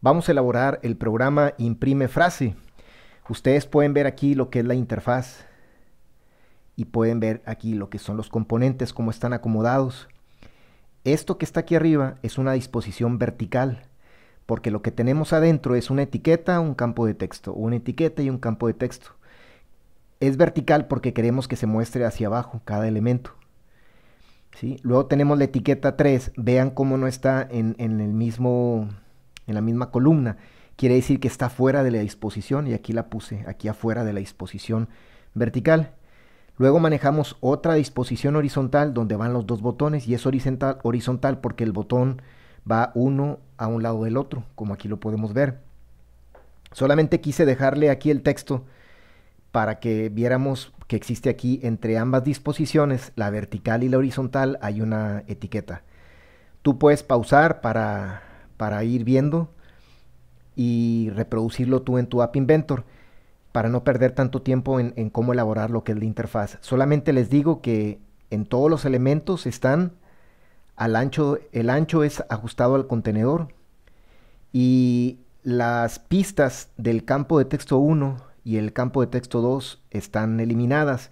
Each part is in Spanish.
Vamos a elaborar el programa Imprime Frase. Ustedes pueden ver aquí lo que es la interfaz y pueden ver aquí lo que son los componentes, cómo están acomodados. Esto que está aquí arriba es una disposición vertical, porque lo que tenemos adentro es una etiqueta, un campo de texto, una etiqueta y un campo de texto. Es vertical porque queremos que se muestre hacia abajo cada elemento. ¿sí? Luego tenemos la etiqueta 3, vean cómo no está en, en el mismo en la misma columna. Quiere decir que está fuera de la disposición y aquí la puse, aquí afuera de la disposición vertical. Luego manejamos otra disposición horizontal donde van los dos botones y es horizontal, horizontal porque el botón va uno a un lado del otro, como aquí lo podemos ver. Solamente quise dejarle aquí el texto para que viéramos que existe aquí entre ambas disposiciones, la vertical y la horizontal, hay una etiqueta. Tú puedes pausar para para ir viendo y reproducirlo tú en tu App Inventor para no perder tanto tiempo en, cómo elaborar lo que es la interfaz. Solamente les digo que en todos los elementos están al ancho, el ancho es ajustado al contenedor y las pistas del campo de texto 1 y el campo de texto 2 están eliminadas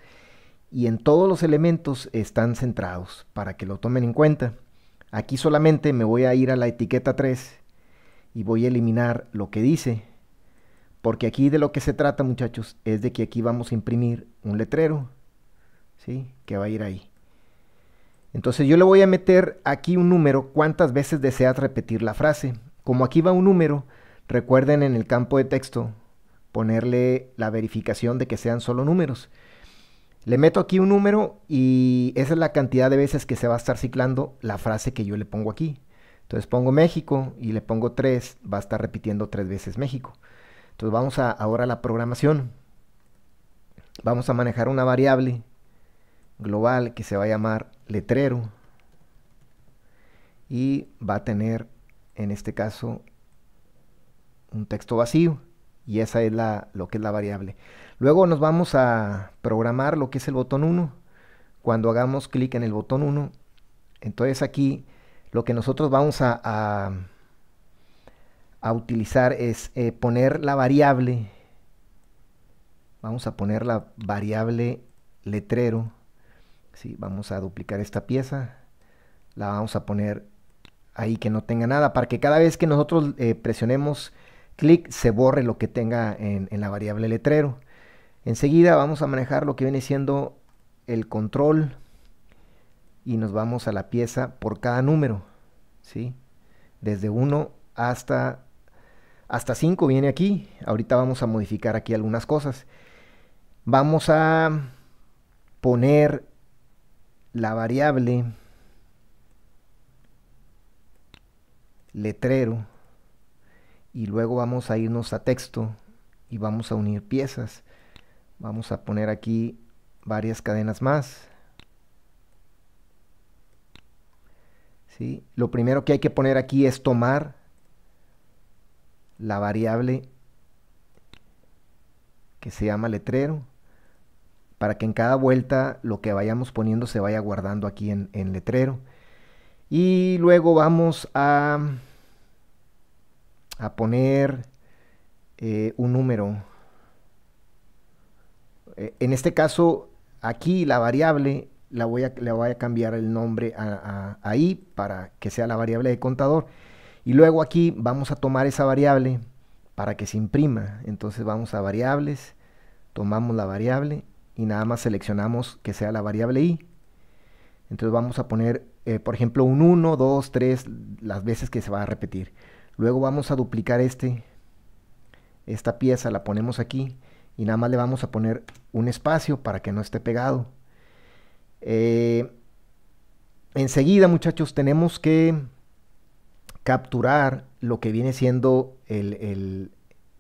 y en todos los elementos están centrados para que lo tomen en cuenta. Aquí solamente me voy a ir a la etiqueta 3 y voy a eliminar lo que dice. Porque aquí de lo que se trata, muchachos, es de que aquí vamos a imprimir un letrero. ¿Sí? Que va a ir ahí. Entonces yo le voy a meter aquí un número cuántas veces deseas repetir la frase. Como aquí va un número, recuerden en el campo de texto ponerle la verificación de que sean solo números. Le meto aquí un número y esa es la cantidad de veces que se va a estar ciclando la frase que yo le pongo aquí. Entonces pongo México y le pongo 3, va a estar repitiendo 3 veces México. Entonces vamos a, ahora a la programación. Vamos a manejar una variable global que se va a llamar letrero y va a tener en este caso un texto vacío y esa es la, lo que es la variable. Luego nos vamos a programar lo que es el botón 1. Cuando hagamos clic en el botón 1, entonces aquí lo que nosotros vamos a, a, utilizar es eh, poner la variable. Vamos a poner la variable letrero. Sí, vamos a duplicar esta pieza. La vamos a poner ahí que no tenga nada para que cada vez que nosotros eh, presionemos clic se borre lo que tenga en, la variable letrero. Enseguida vamos a manejar lo que viene siendo el control y nos vamos a la pieza por cada número. ¿sí? Desde 1 hasta, hasta 5 viene aquí. Ahorita vamos a modificar aquí algunas cosas. Vamos a poner la variable letrero y luego vamos a irnos a texto y vamos a unir piezas. Vamos a poner aquí varias cadenas más. ¿Sí? Lo primero que hay que poner aquí es tomar la variable que se llama letrero para que en cada vuelta lo que vayamos poniendo se vaya guardando aquí en letrero. Y luego vamos a a poner eh, un número. E, en este caso, aquí la variable la voy a, voy a cambiar el nombre a, i para que sea la variable de contador. Y luego aquí vamos a tomar esa variable para que se imprima. Entonces vamos a variables, tomamos la variable y nada más seleccionamos que sea la variable i. Entonces vamos a poner, eh, por ejemplo, un 1, 2, 3, las veces que se va a repetir. Luego vamos a duplicar este, esta pieza, la ponemos aquí y nada más le vamos a poner un espacio para que no esté pegado. Eh, enseguida, muchachos, tenemos que capturar lo que viene siendo el...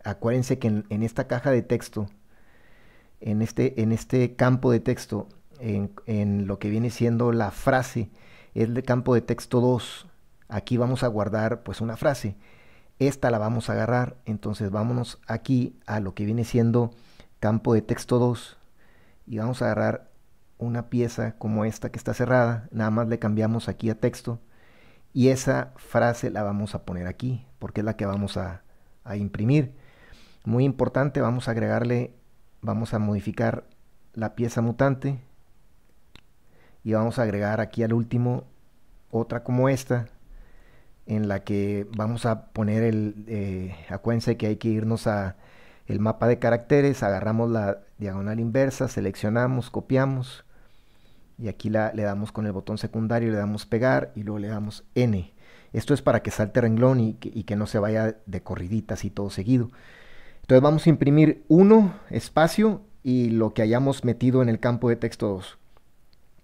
acuérdense que en, esta caja de texto, en este, en este campo de texto, en, en, lo que viene siendo la frase, es el campo de texto 2. Aquí vamos a guardar pues una frase. Esta la vamos a agarrar, entonces vámonos aquí a lo que viene siendo campo de texto 2 y vamos a agarrar una pieza como esta que está cerrada, nada más le cambiamos aquí a texto y esa frase la vamos a poner aquí porque es la que vamos a, a imprimir. Muy importante, vamos a agregarle, vamos a modificar la pieza mutante y vamos a agregar aquí al último otra como esta en la que vamos a poner el, eh, que hay que irnos a el mapa de caracteres, agarramos la diagonal inversa, seleccionamos, copiamos y aquí le damos con el botón secundario, le damos pegar y luego le damos N. Esto es para que salte renglón y que, y que no se vaya de corriditas y todo seguido. Entonces vamos a imprimir uno espacio y lo que hayamos metido en el campo de texto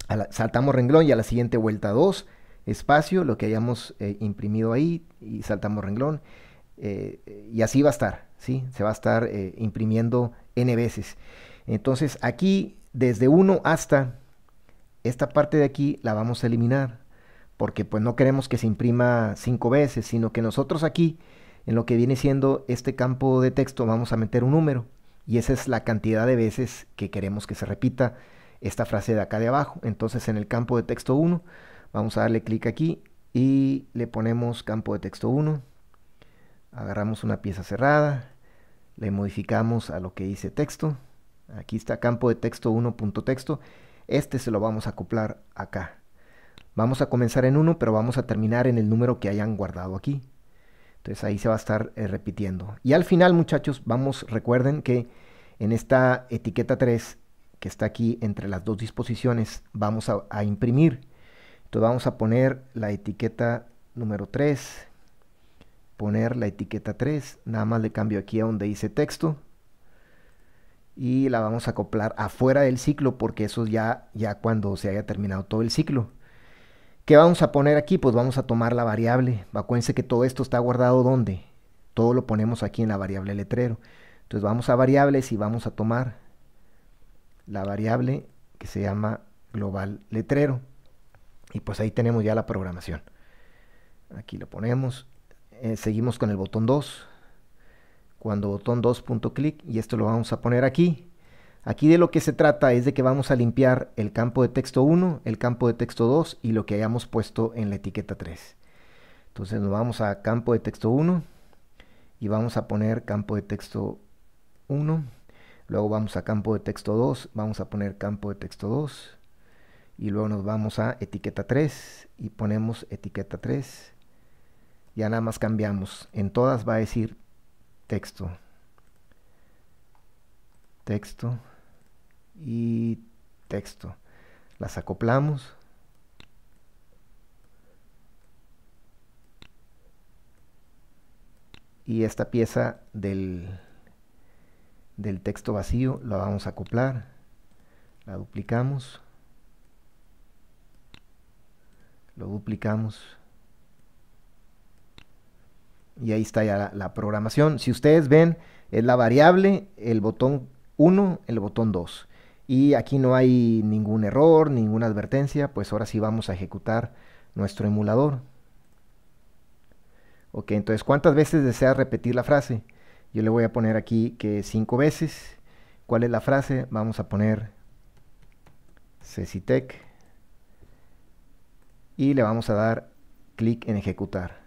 2. saltamos renglón y a la siguiente vuelta 2 espacio, lo que hayamos eh, imprimido ahí y saltamos renglón. Eh, y así va a estar, ¿sí? Se va a estar eh, imprimiendo n veces. Entonces aquí, desde 1 hasta esta parte de aquí, la vamos a eliminar, porque pues no queremos que se imprima 5 veces, sino que nosotros aquí, en lo que viene siendo este campo de texto, vamos a meter un número, y esa es la cantidad de veces que queremos que se repita esta frase de acá de abajo. Entonces en el campo de texto 1 Vamos a darle clic aquí y le ponemos campo de texto 1. Agarramos una pieza cerrada, le modificamos a lo que dice texto. Aquí está campo de texto 1.texto. Este se lo vamos a acoplar acá. Vamos a comenzar en 1, pero vamos a terminar en el número que hayan guardado aquí. Entonces ahí se va a estar eh, repitiendo. Y al final, muchachos, vamos, recuerden que en esta etiqueta 3, que está aquí entre las dos disposiciones, vamos a imprimir. Entonces vamos a poner la etiqueta número 3, poner la etiqueta 3, nada más le cambio aquí a donde dice texto y la vamos a acoplar afuera del ciclo porque eso ya, ya cuando se haya terminado todo el ciclo. ¿Qué vamos a poner aquí? Pues vamos a tomar la variable. Acuérdense que todo esto está guardado donde. Todo lo ponemos aquí en la variable letrero. Entonces vamos a variables y vamos a tomar la variable que se llama global letrero. Y pues ahí tenemos ya la programación. Aquí lo ponemos. Eh, seguimos con el botón 2. Cuando botón 2. punto clic y esto lo vamos a poner aquí. Aquí de lo que se trata es de que vamos a limpiar el campo de texto 1, el campo de texto 2 y lo que hayamos puesto en la etiqueta 3. Entonces nos vamos a campo de texto 1 y vamos a poner campo de texto 1. Luego vamos a campo de texto 2, vamos a poner campo de texto 2 y luego nos vamos a etiqueta 3 y ponemos etiqueta 3. Ya nada más cambiamos. En todas va a decir texto. Texto y texto. Las acoplamos. Y esta pieza del, del texto vacío la vamos a acoplar. La duplicamos lo duplicamos. Y ahí está ya la, programación. Si ustedes ven, es la variable, el botón 1, el botón 2. Y aquí no hay ningún error, ninguna advertencia, pues ahora sí vamos a ejecutar nuestro emulador. Ok, entonces, ¿cuántas veces desea repetir la frase? Yo le voy a poner aquí que 5 veces. ¿Cuál es la frase? Vamos a poner Cecitec y le vamos a dar clic en ejecutar.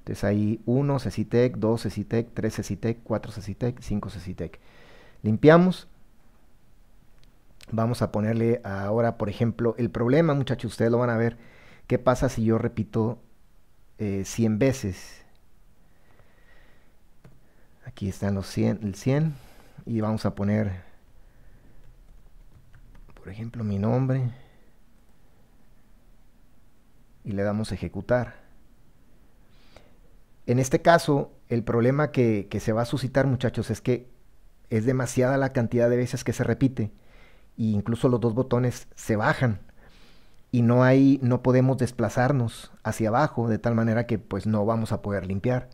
Entonces ahí 1 Cecitec, 2 Cecitec, 3 Cecitec, 4 Cecitec, 5 Cecitec. Limpiamos. Vamos a ponerle ahora, por ejemplo, el problema, muchachos, ustedes lo van a ver. ¿Qué pasa si yo repito 100 eh, veces? Aquí están los 100, el 100. Y vamos a poner, por ejemplo, mi nombre y le damos ejecutar. En este caso, el problema que, se va a suscitar, muchachos, es que es demasiada la cantidad de veces que se repite. E incluso los dos botones se bajan. Y no hay, no podemos desplazarnos hacia abajo, de tal manera que pues no vamos a poder limpiar.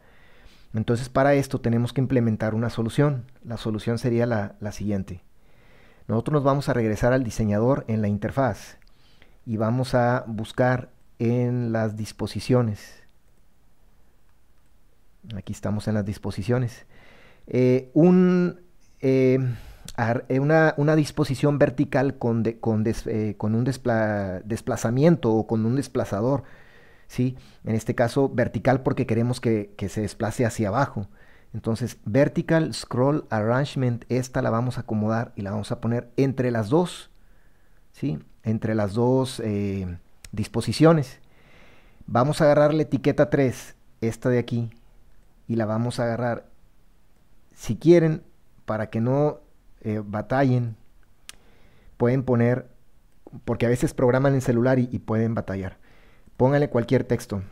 Entonces, para esto tenemos que implementar una solución. La solución sería la, la siguiente. Nosotros nos vamos a regresar al diseñador en la interfaz y vamos a buscar en las disposiciones. Aquí estamos en las disposiciones. Eh, un, eh, eh, una, una, disposición vertical con, con, un desplazamiento o con un desplazador. ¿sí? En este caso, vertical porque queremos que, se desplace hacia abajo. Entonces, vertical scroll arrangement, esta la vamos a acomodar y la vamos a poner entre las dos, ¿sí? Entre las dos disposiciones. Vamos a agarrar la etiqueta 3, esta de aquí, y la vamos a agarrar, si quieren, para que no eh, batallen, pueden poner, porque a veces programan en celular y, pueden batallar, pónganle cualquier texto,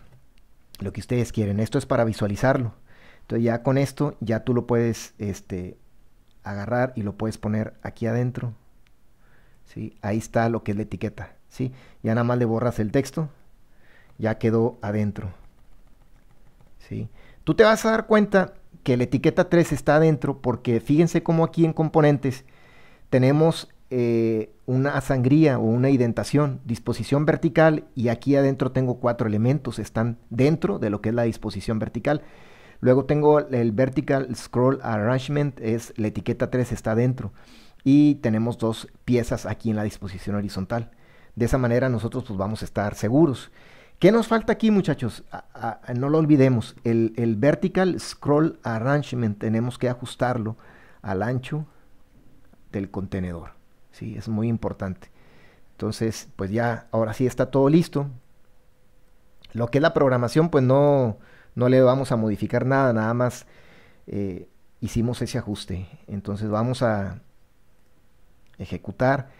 lo que ustedes quieren, esto es para visualizarlo. Entonces ya con esto ya tú lo puedes este, agarrar y lo puedes poner aquí adentro. ¿sí? Ahí está lo que es la etiqueta. Ya nada más le borras el texto, ya quedó adentro. ¿sí? Tú te vas a dar cuenta que la etiqueta 3 está adentro porque fíjense cómo aquí en componentes tenemos eh, una sangría o una identación, disposición vertical y aquí adentro tengo cuatro elementos, están dentro de lo que es la disposición vertical. Luego tengo el vertical scroll arrangement, es la etiqueta 3 está adentro y tenemos dos piezas aquí en la disposición horizontal. De esa manera nosotros pues vamos a estar seguros. ¿Qué nos falta aquí, muchachos? no lo olvidemos. El, vertical scroll arrangement tenemos que ajustarlo al ancho del contenedor. Sí, es muy importante. Entonces, pues ya, ahora sí está todo listo. Lo que es la programación, pues no, no le vamos a modificar nada, nada más eh, hicimos ese ajuste. Entonces vamos a ejecutar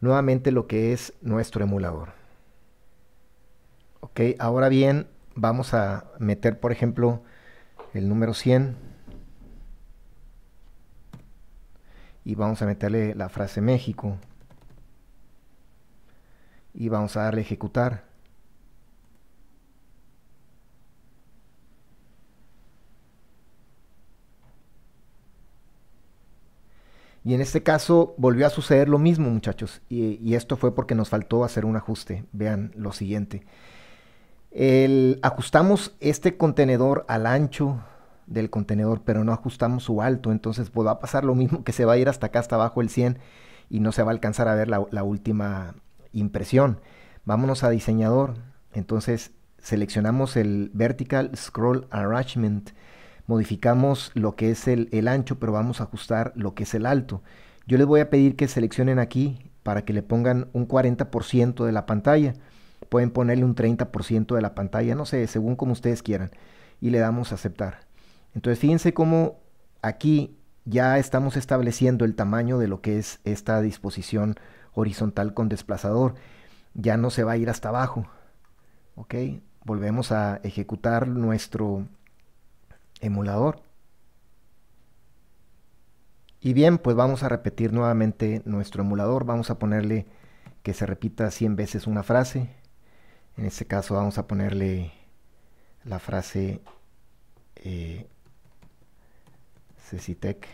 nuevamente lo que es nuestro emulador. Ok, ahora bien, vamos a meter, por ejemplo, el número 100 y vamos a meterle la frase México y vamos a darle ejecutar. Y en este caso volvió a suceder lo mismo, muchachos. Y, esto fue porque nos faltó hacer un ajuste. Vean lo siguiente. El, ajustamos este contenedor al ancho del contenedor, pero no ajustamos su alto. Entonces pues, va a pasar lo mismo que se va a ir hasta acá, hasta abajo el 100 y no se va a alcanzar a ver la última impresión. Vámonos a diseñador. Entonces seleccionamos el Vertical Scroll Arrangement modificamos lo que es el, ancho, pero vamos a ajustar lo que es el alto. Yo les voy a pedir que seleccionen aquí para que le pongan un 40% de la pantalla. Pueden ponerle un 30% de la pantalla, no sé, según como ustedes quieran. Y le damos a aceptar. Entonces fíjense cómo aquí ya estamos estableciendo el tamaño de lo que es esta disposición horizontal con desplazador. Ya no se va a ir hasta abajo. ¿Ok? Volvemos a ejecutar nuestro, emulador. Y bien, pues vamos a repetir nuevamente nuestro emulador. Vamos a ponerle que se repita 100 veces una frase. En este caso vamos a ponerle la frase eh, Cecitec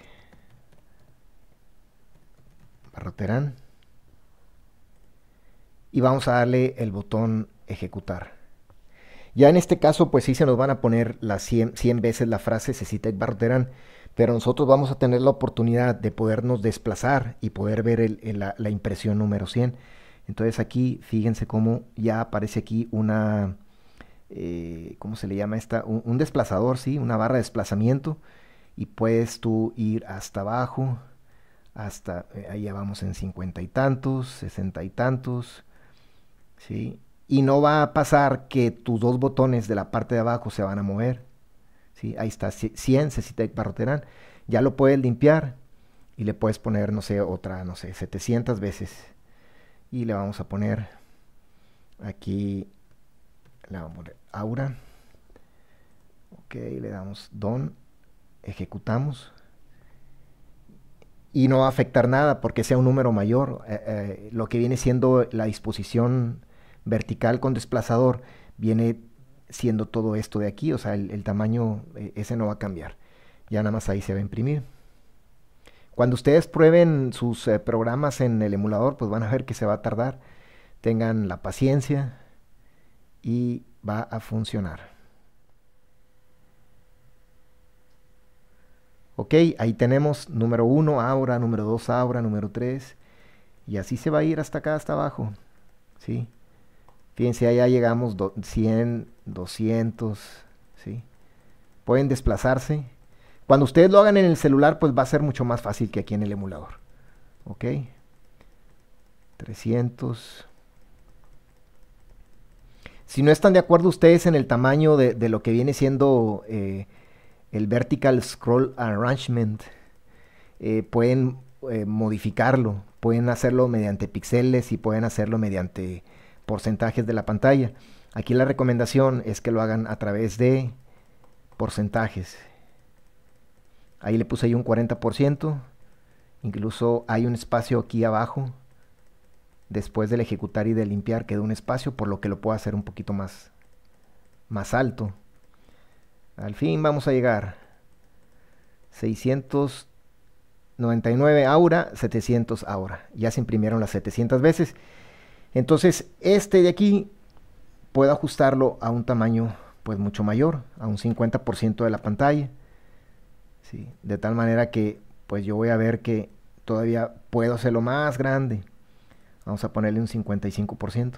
Y vamos a darle el botón ejecutar. Ya en este caso, pues sí se nos van a poner las 100, veces la frase y Barterán, pero nosotros vamos a tener la oportunidad de podernos desplazar y poder ver la, impresión número 100. Entonces aquí, fíjense cómo ya aparece aquí una, eh, ¿cómo se le llama esta? Un, desplazador, sí, una barra de desplazamiento. Y puedes tú ir hasta abajo, hasta, eh, ahí ya vamos en 50 y tantos, 60 y tantos, sí, y no va a pasar que tus dos botones de la parte de abajo se van a mover. ¿sí? Ahí está 100 Cecitec Barroterán. Ya lo puedes limpiar y le puedes poner, no sé, otra, no sé, 700 veces. Y le vamos a poner aquí, le vamos a poner Aura. Ok, le damos Don, ejecutamos. Y no va a afectar nada porque sea un número mayor. Eh, eh, lo que viene siendo la disposición vertical con desplazador, viene siendo todo esto de aquí, o sea, el, tamaño eh, ese no va a cambiar. Ya nada más ahí se va a imprimir. Cuando ustedes prueben sus eh, programas en el emulador, pues van a ver que se va a tardar. Tengan la paciencia y va a funcionar. Ok, ahí tenemos número 1 ahora, número 2 ahora, número 3. Y así se va a ir hasta acá, hasta abajo. ¿Sí? Fíjense, ya llegamos 100, 200, ¿sí? Pueden desplazarse. Cuando ustedes lo hagan en el celular, pues va a ser mucho más fácil que aquí en el emulador. ¿Ok? 300. Si no están de acuerdo ustedes en el tamaño de, lo que viene siendo eh, el Vertical Scroll Arrangement, eh, pueden eh, modificarlo, pueden hacerlo mediante pixeles y pueden hacerlo mediante porcentajes de la pantalla. Aquí la recomendación es que lo hagan a través de porcentajes. Ahí le puse ahí un 40%. Incluso hay un espacio aquí abajo. Después del ejecutar y de limpiar quedó un espacio, por lo que lo puedo hacer un poquito más, más alto. Al fin vamos a llegar. 699 ahora, 700 ahora. Ya se imprimieron las 700 veces. Entonces, este de aquí puedo ajustarlo a un tamaño pues mucho mayor, a un 50% de la pantalla. ¿sí? De tal manera que pues yo voy a ver que todavía puedo hacerlo más grande. Vamos a ponerle un 55%.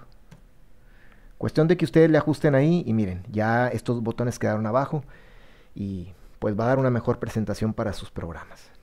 Cuestión de que ustedes le ajusten ahí y miren, ya estos botones quedaron abajo y pues va a dar una mejor presentación para sus programas.